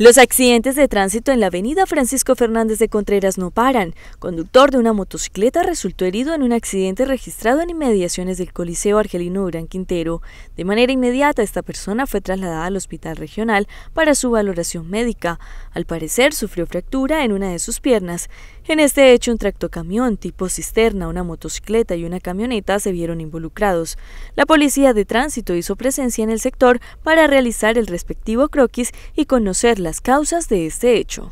Los accidentes de tránsito en la avenida Francisco Fernández de Contreras no paran. Conductor de una motocicleta resultó herido en un accidente registrado en inmediaciones del Coliseo Argelino Durán Quintero. De manera inmediata, esta persona fue trasladada al hospital regional para su valoración médica. Al parecer, sufrió fractura en una de sus piernas. En este hecho, un tractocamión tipo cisterna, una motocicleta y una camioneta se vieron involucrados. La policía de tránsito hizo presencia en el sector para realizar el respectivo croquis y conocer las causas de este hecho.